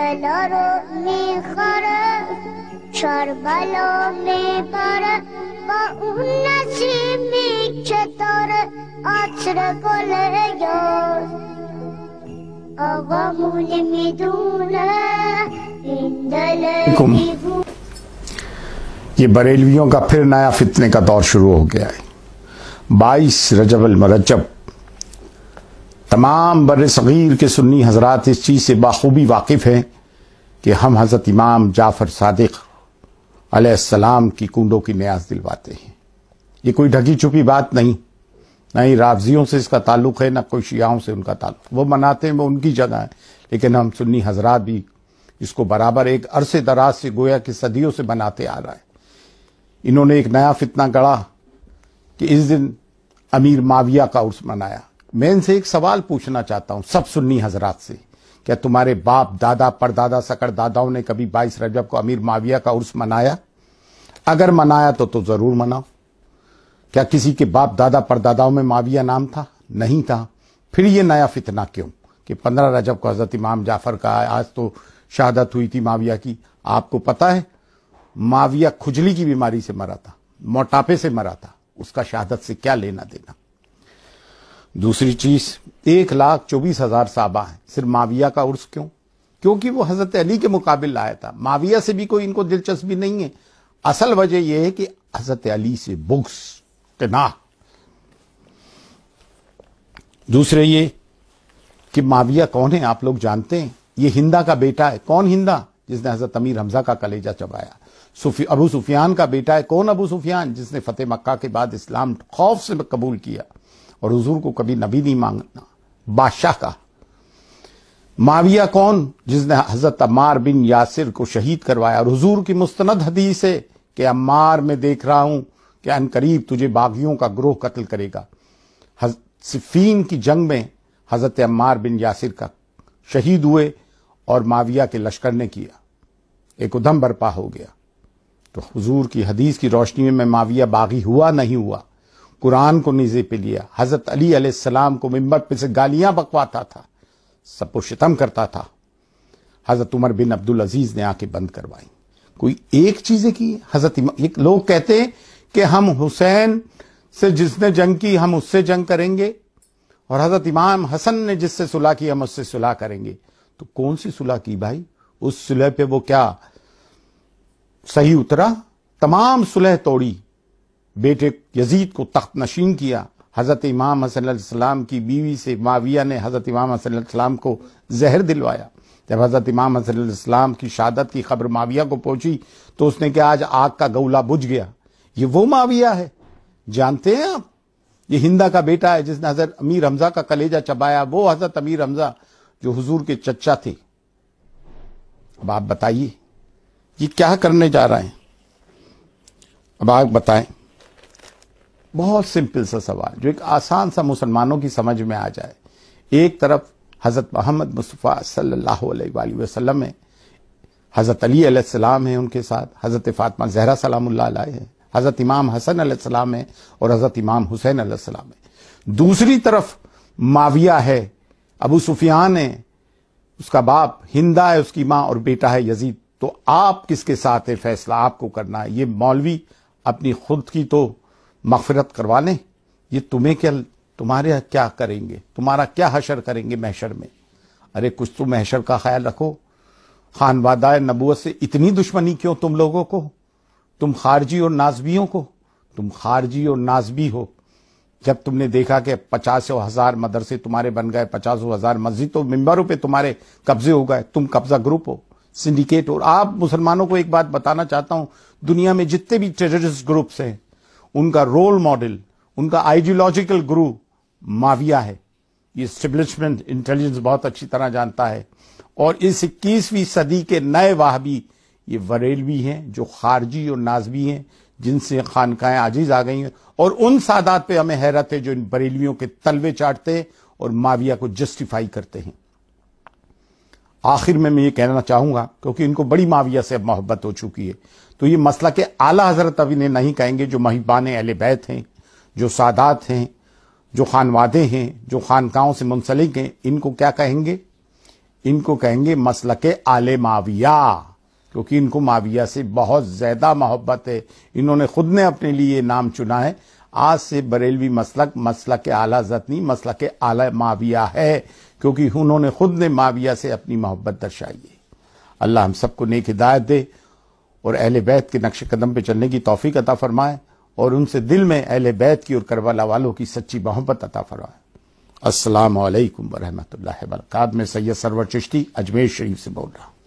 سلارو می خره چار بالو می پره با اون نصیب می چطور آتر گل یار آقا مونه می دونه این دل یہ بریلویوں کا پھر نیا فتنے کا دور شروع ہو گیا ہے بائیس رجب المرجب تمام بر صغیر کے سنی حضرات اس چیز سے بخوبی واقف ہیں کہ ہم حضرت امام جعفر صادق علیہ السلام کی کنڈوں کی نیاز دلواتے ہیں یہ کوئی ڈھکی چھپی بات نہیں نہ ہی رابضیوں سے اس کا تعلق ہے نہ کوئی شیعوں سے ان کا تعلق وہ مناتے ہیں وہ ان کی جگہ ہے لیکن ہم سنی حضرات بھی اس کو برابر ایک عرصے دراز سے گویا کہ صدیوں سے مناتے آ رہا ہے انہوں نے ایک نیا فتنہ گڑا کہ اس دن امیر معاویہ کا عرس منایا میں ان سے ایک سوال پوچھنا چاہتا ہوں سب سنی حضرات سے کیا تمہارے باپ دادا پردادا سکڑ داداؤں نے کبھی بائیس رجب کو امیر معاویہ کا عرس منایا اگر منایا تو تو ضرور مناؤ کیا کسی کے باپ دادا پر داداؤں میں معاویہ نام تھا نہیں تھا پھر یہ نیا فتنہ کیوں کہ پندرہ رجب کو حضرت امام جعفر کا آج تو شہادت ہوئی تھی معاویہ کی آپ کو پتا ہے معاویہ کھجلی کی بیماری سے مرا تھا موٹاپے سے مرا تھا اس کا شہادت سے کیا لینا دینا دوسری چیز ایک لاکھ چوبیس ہزار صحابہ ہیں صرف معاویہ کا عرص کیوں کیونکہ وہ حضرت علی کے مقابل لایا تھا معاویہ سے بھی کوئی ان کو دلچسپی نہیں ہے اصل وجہ یہ ہے کہ حضرت علی سے بغض تنا دوسرے یہ کہ معاویہ کون ہے آپ لوگ جانتے ہیں یہ ہندا کا بیٹا ہے کون ہندا جس نے حضرت امیر حمزہ کا کلیجہ چبایا ابو سفیان کا بیٹا ہے کون ابو سفیان جس نے فتح مکہ کے بعد اسلام خوف سے قبول کیا اور حضور کو کبھی نبی نہیں مانگنا بادشاہ کا معاویہ کون جس نے حضرت عمار بن یاسر کو شہید کروایا اور حضور کی مستند حدیث ہے کہ امار میں دیکھ رہا ہوں کہ ان قریب تجھے باغیوں کا گروہ قتل کرے گا صفین کی جنگ میں حضرت عمار بن یاسر کا شہید ہوئے اور معاویہ کے لشکر نے کیا ایک ادھم برپا ہو گیا تو حضور کی حدیث کی روشنی میں میں باغی ہوا نہیں ہوا قرآن کو نیزے پہ لیا حضرت علی علیہ السلام کو ممبر پہ سے گالیاں بکواتا تھا سب کو شتم کرتا تھا حضرت عمر بن عبد العزیز نے آ کے بند کروائی کوئی ایک چیزیں کی حضرت لوگ کہتے کہ ہم حسین سے جس نے جنگ کی ہم اس سے جنگ کریں گے اور حضرت امام حسن نے جس سے صلاح کی ہم اس سے صلاح کریں گے تو کون سی صلاح کی بھائی اس سلح پہ وہ کیا صحیح اترا تمام سلح توڑی بیٹے یزید کو تخت نشین کیا حضرت امام علیہ السلام کی بیوی سے معاویہ نے حضرت امام علیہ السلام کو زہر دلوایا جب حضرت امام علیہ السلام کی شادت کی خبر معاویہ کو پہنچی تو اس نے کہا آج آگ کا گولا بجھ گیا یہ وہ معاویہ ہے جانتے ہیں آپ یہ ہندا کا بیٹا ہے جس نے حضرت امیر حمزہ کا کلیجہ چبایا وہ حضرت امیر حمزہ جو حضور کے چچا تھے اب آپ بتائیے یہ کیا کرنے جا رہے ہیں اب آپ بتائیں بہت سمپل سا سوال جو ایک آسان سا مسلمانوں کی سمجھ میں آ جائے ایک طرف حضرت محمد مصطفیٰ صلی اللہ علیہ وآلہ وسلم ہے حضرت علی علیہ السلام ہے ان کے ساتھ حضرت فاطمہ زہرہ سلام اللہ علیہ ہے حضرت امام حسن علیہ السلام اور حضرت امام حسین علیہ السلام دوسری طرف معاویہ ہے ابو سفیان ہے اس کا باپ ہندا ہے اس کی ماں اور بیٹا ہے یزید تو آپ کس کے ساتھ ہے فیصلہ آپ کو کرنا ہے یہ مولوی اپنی خود کی تو مغفرت کروا لیں یہ تمہیں کیا تمہارے ہاں کیا کریں گے تمہارا کیا حشر کریں گے محشر میں ارے کچھ تو محشر کا خیال رکھو خان وادہ نبوت سے اتنی دشمنی کیوں تم لوگوں کو تم خارجی اور نازبیوں کو تم خارجی اور نازبی ہو جب تم نے دیکھا کہ پچاسوں ہزار مدرسے تمہارے بن گئے پچاسوں ہزار مسجدوں ممبروں پہ تمہارے قبضے ہو گئے تم قبضہ گروپ ہو سنڈیکیٹ ہو آپ مسلمانوں کو ایک بات بتانا چاہتا ہوں دنیا میں جتنے بھی ٹیررسٹ گروپس ہیں ان کا رول ماڈل ان کا آئیڈیولوجیکل گرو ماویا ہے یہ اسٹیبلشمنٹ انٹیلیجنس بہت اچھی طرح جانتا ہے اور اس اکیسویں صدی کے نئے واہ یہ وریلوی ہیں جو خارجی اور نازوی ہیں جن سے خانقاہیں عزیز آ گئی ہیں اور ان سادات پہ ہمیں حیرت ہے جو ان بریلویوں کے تلوے چاٹتے اور ماویا کو جسٹیفائی کرتے ہیں آخر میں میں یہ کہنا چاہوں گا کیونکہ ان کو بڑی معاویہ سے اب محبت ہو چکی ہے تو یہ مسئلہ کہ اعلیٰ حضرت اب انہیں نہیں کہیں گے جو محبان اہل بیت ہیں جو سادات ہیں جو خان وادے ہیں جو خانقاہوں سے منسلک ہیں ان کو کیا کہیں گے ان کو کہیں گے مسئلہ کے آل معاویہ کیونکہ ان کو معاویہ سے بہت زیادہ محبت ہے انہوں نے خود نے اپنے لیے نام چنا ہے آج سے بریلوی مسلک مسلک اعلیٰ ضطنی مسلح اعلی معاویہ ہے کیونکہ انہوں نے خود نے معاویہ سے اپنی محبت درشائی ہے اللہ ہم سب کو نیک ہدایت دے اور اہل بیت کے نقش قدم پہ چلنے کی توفیق عطا فرمائے اور ان سے دل میں اہل بیت کی اور کربلا والوں کی سچی محبت عطا فرمائے السلام علیکم ورحمۃ اللہ وبرکاتہ میں سید سرور چشتی اجمیر شریف سے بول رہا ہوں